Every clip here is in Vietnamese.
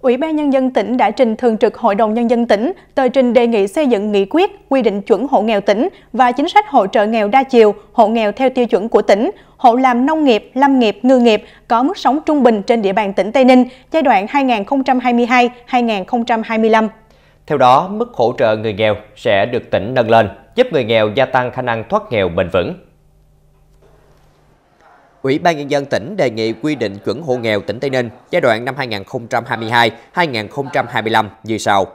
Ủy ban Nhân dân tỉnh đã trình Thường trực Hội đồng Nhân dân tỉnh tờ trình đề nghị xây dựng nghị quyết quy định chuẩn hộ nghèo tỉnh và chính sách hỗ trợ nghèo đa chiều, hộ nghèo theo tiêu chuẩn của tỉnh, hộ làm nông nghiệp, lâm nghiệp, ngư nghiệp có mức sống trung bình trên địa bàn tỉnh Tây Ninh giai đoạn 2022-2025. Theo đó, mức hỗ trợ người nghèo sẽ được tỉnh nâng lên, giúp người nghèo gia tăng khả năng thoát nghèo bền vững. Ủy ban Nhân dân tỉnh đề nghị quy định chuẩn hộ nghèo tỉnh Tây Ninh giai đoạn năm 2022-2025 như sau.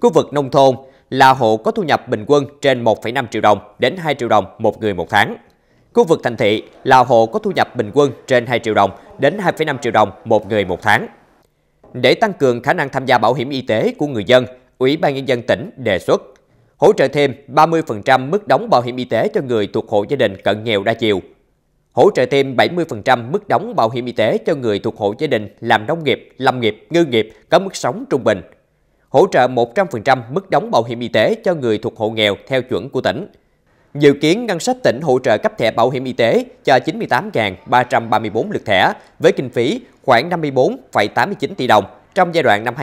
Khu vực nông thôn là hộ có thu nhập bình quân trên 1,5 triệu đồng đến 2 triệu đồng một người một tháng. Khu vực thành thị là hộ có thu nhập bình quân trên 2 triệu đồng đến 2,5 triệu đồng một người một tháng. Để tăng cường khả năng tham gia bảo hiểm y tế của người dân, Ủy ban Nhân dân tỉnh đề xuất hỗ trợ thêm 30% mức đóng bảo hiểm y tế cho người thuộc hộ gia đình cận nghèo đa chiều hỗ trợ thêm 70% mức đóng bảo hiểm y tế cho người thuộc hộ gia đình làm nông nghiệp, lâm nghiệp, ngư nghiệp có mức sống trung bình, hỗ trợ 100% mức đóng bảo hiểm y tế cho người thuộc hộ nghèo theo chuẩn của tỉnh. Dự kiến ngân sách tỉnh hỗ trợ cấp thẻ bảo hiểm y tế cho 98.334 lượt thẻ với kinh phí khoảng 54,89 tỷ đồng trong giai đoạn năm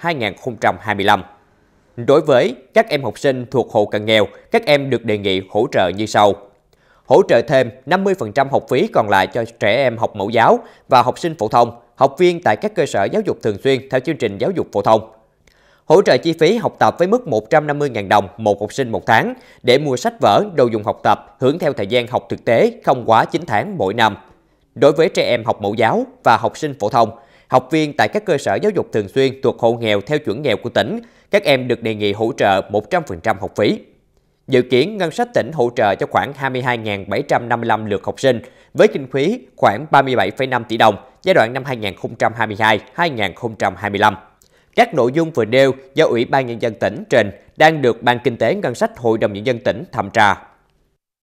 2022-2025. Đối với các em học sinh thuộc hộ cận nghèo, các em được đề nghị hỗ trợ như sau hỗ trợ thêm 50% học phí còn lại cho trẻ em học mẫu giáo và học sinh phổ thông, học viên tại các cơ sở giáo dục thường xuyên theo chương trình giáo dục phổ thông. Hỗ trợ chi phí học tập với mức 150.000 đồng một học sinh một tháng để mua sách vở, đồ dùng học tập, hưởng theo thời gian học thực tế không quá 9 tháng mỗi năm. Đối với trẻ em học mẫu giáo và học sinh phổ thông, học viên tại các cơ sở giáo dục thường xuyên thuộc hộ nghèo theo chuẩn nghèo của tỉnh, các em được đề nghị hỗ trợ 100% học phí. Dự kiến ngân sách tỉnh hỗ trợ cho khoảng 22.755 lượt học sinh với kinh phí khoảng 37,5 tỷ đồng giai đoạn năm 2022-2025. Các nội dung vừa nêu do Ủy ban Nhân dân tỉnh trình đang được Ban Kinh tế Ngân sách Hội đồng Nhân dân tỉnh thẩm tra.